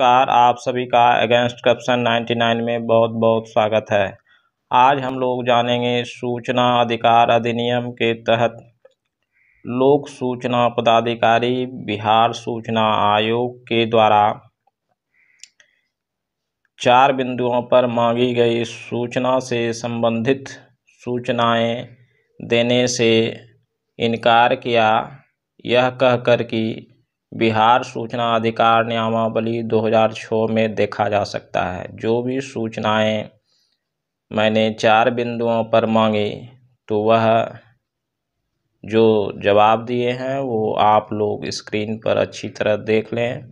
नमस्कार आप सभी का अगेंस्ट करप्शन 99 में बहुत बहुत स्वागत है आज हम लोग जानेंगे सूचना अधिकार अधिनियम के तहत लोक सूचना पदाधिकारी बिहार सूचना आयोग के द्वारा चार बिंदुओं पर मांगी गई सूचना से संबंधित सूचनाएं देने से इनकार किया यह कहकर कि बिहार सूचना अधिकार नियमावली 2006 में देखा जा सकता है जो भी सूचनाएं मैंने चार बिंदुओं पर मांगी तो वह जो जवाब दिए हैं वो आप लोग स्क्रीन पर अच्छी तरह देख लें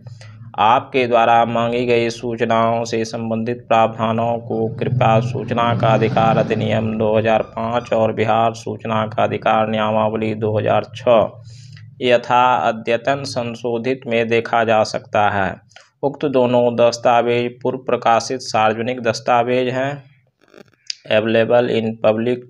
आपके द्वारा मांगी गई सूचनाओं से संबंधित प्रावधानों को कृपया सूचना का अधिकार अधिनियम 2005 और बिहार सूचना का अधिकार नियमावली 2006 यथा अद्यतन संशोधित में देखा जा सकता है उक्त दोनों दस्तावेज पूर्व प्रकाशित सार्वजनिक दस्तावेज हैं एवेलेबल इन पब्लिक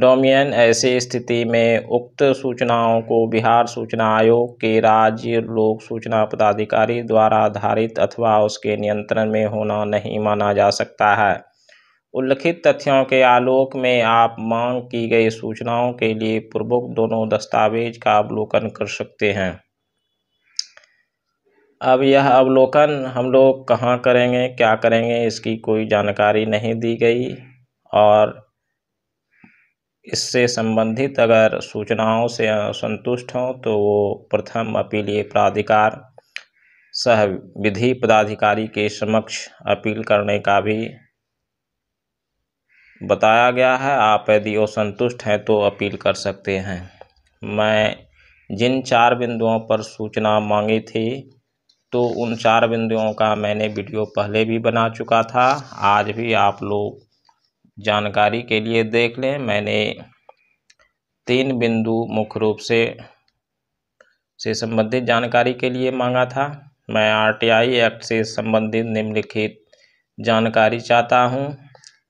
डोमियन ऐसी स्थिति में उक्त सूचनाओं को बिहार सूचना आयोग के राज्य लोक सूचना पदाधिकारी द्वारा आधारित अथवा उसके नियंत्रण में होना नहीं माना जा सकता है उल्लिखित तथ्यों के आलोक में आप मांग की गई सूचनाओं के लिए पूर्वक दोनों दस्तावेज का अवलोकन कर सकते हैं अब यह अवलोकन हम लोग कहाँ करेंगे क्या करेंगे इसकी कोई जानकारी नहीं दी गई और इससे संबंधित अगर सूचनाओं से संतुष्ट हों तो वो प्रथम अपीलीय प्राधिकार सह विधि पदाधिकारी के समक्ष अपील करने का भी बताया गया है आप यदि असंतुष्ट हैं तो अपील कर सकते हैं मैं जिन चार बिंदुओं पर सूचना मांगी थी तो उन चार बिंदुओं का मैंने वीडियो पहले भी बना चुका था आज भी आप लोग जानकारी के लिए देख लें मैंने तीन बिंदु मुख्य रूप से से संबंधित जानकारी के लिए मांगा था मैं आरटीआई एक्ट से संबंधित निम्नलिखित जानकारी चाहता हूं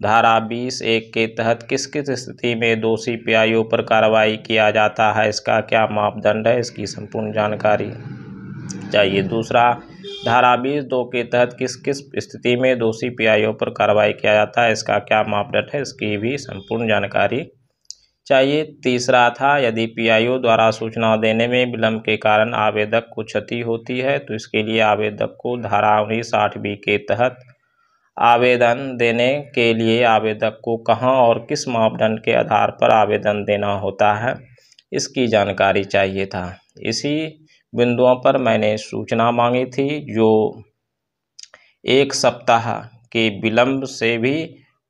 धारा बीस एक के तहत किस किस स्थिति में दोषी पीआईओ पर कार्रवाई किया जाता है इसका क्या मापदंड है इसकी संपूर्ण जानकारी चाहिए दूसरा धारा बीस दो के तहत किस किस स्थिति में दोषी पीआईओ पर कार्रवाई किया जाता है इसका क्या मापदंड है इसकी भी संपूर्ण जानकारी चाहिए तीसरा था यदि पीआईओ द्वारा सूचना देने में विलंब के कारण आवेदक को क्षति होती है तो इसके लिए आवेदक को धारा उन्नीस साठ बी के तहत आवेदन देने के लिए आवेदक को कहाँ और किस मापदंड के आधार पर आवेदन देना होता है इसकी जानकारी चाहिए था इसी बिंदुओं पर मैंने सूचना मांगी थी जो एक सप्ताह के विलंब से भी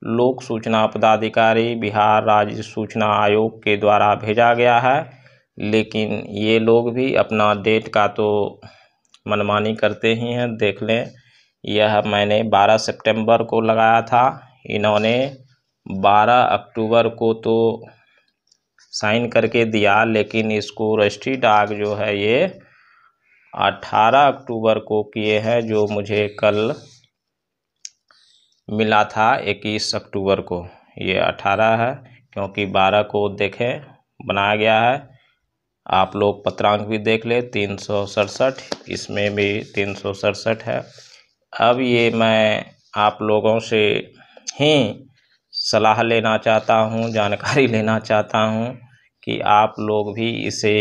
लोक सूचना पदाधिकारी बिहार राज्य सूचना आयोग के द्वारा भेजा गया है लेकिन ये लोग भी अपना डेट का तो मनमानी करते ही हैं देख लें यह मैंने 12 सितंबर को लगाया था इन्होंने 12 अक्टूबर को तो साइन करके दिया लेकिन इसको रजिस्ट्री डाक जो है ये 18 अक्टूबर को किए हैं जो मुझे कल मिला था 21 अक्टूबर को ये 18 है क्योंकि 12 को देखें बनाया गया है आप लोग पत्रांक भी देख ले तीन सौ इसमें भी तीन सौ है अब ये मैं आप लोगों से ही सलाह लेना चाहता हूँ जानकारी लेना चाहता हूँ कि आप लोग भी इसे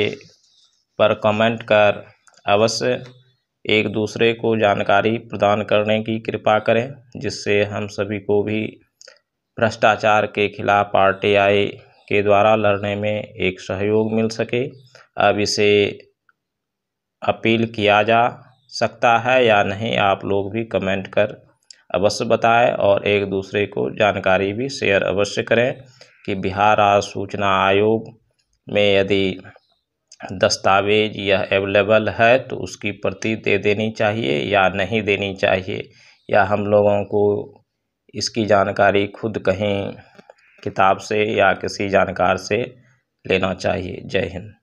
पर कमेंट कर अवश्य एक दूसरे को जानकारी प्रदान करने की कृपा करें जिससे हम सभी को भी भ्रष्टाचार के खिलाफ आर के द्वारा लड़ने में एक सहयोग मिल सके अब इसे अपील किया जा सकता है या नहीं आप लोग भी कमेंट कर अवश्य बताएं और एक दूसरे को जानकारी भी शेयर अवश्य करें कि बिहार राज्य सूचना आयोग में यदि दस्तावेज यह अवेलेबल है तो उसकी प्रति दे देनी चाहिए या नहीं देनी चाहिए या हम लोगों को इसकी जानकारी खुद कहीं किताब से या किसी जानकार से लेना चाहिए जय हिंद